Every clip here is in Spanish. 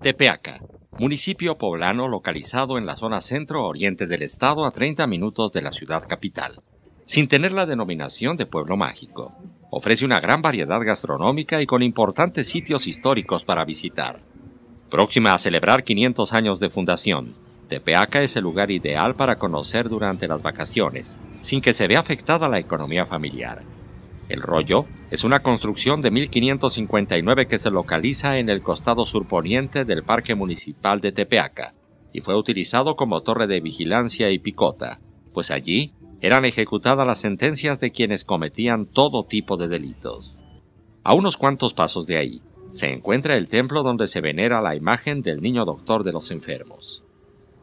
Tepeaca, municipio poblano localizado en la zona centro-oriente del estado a 30 minutos de la ciudad capital, sin tener la denominación de pueblo mágico. Ofrece una gran variedad gastronómica y con importantes sitios históricos para visitar. Próxima a celebrar 500 años de fundación, Tepeaca es el lugar ideal para conocer durante las vacaciones, sin que se vea afectada la economía familiar. El rollo es una construcción de 1559 que se localiza en el costado surponiente del Parque Municipal de Tepeaca y fue utilizado como torre de vigilancia y picota, pues allí eran ejecutadas las sentencias de quienes cometían todo tipo de delitos. A unos cuantos pasos de ahí, se encuentra el templo donde se venera la imagen del niño doctor de los enfermos.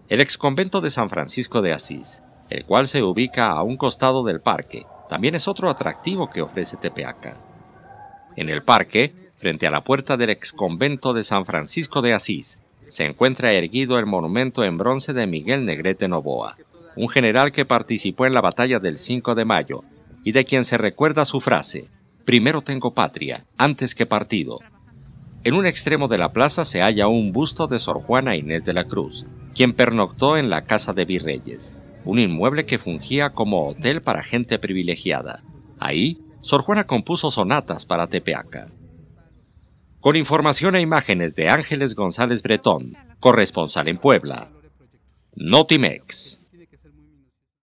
El exconvento de San Francisco de Asís el cual se ubica a un costado del parque. También es otro atractivo que ofrece Tepeaca. En el parque, frente a la puerta del ex convento de San Francisco de Asís, se encuentra erguido el monumento en bronce de Miguel Negrete Novoa, un general que participó en la batalla del 5 de mayo y de quien se recuerda su frase, Primero tengo patria, antes que partido. En un extremo de la plaza se halla un busto de Sor Juana Inés de la Cruz, quien pernoctó en la Casa de Virreyes un inmueble que fungía como hotel para gente privilegiada. Ahí, Sor Juana compuso sonatas para Tepeaca. Con información e imágenes de Ángeles González Bretón, corresponsal en Puebla. Notimex.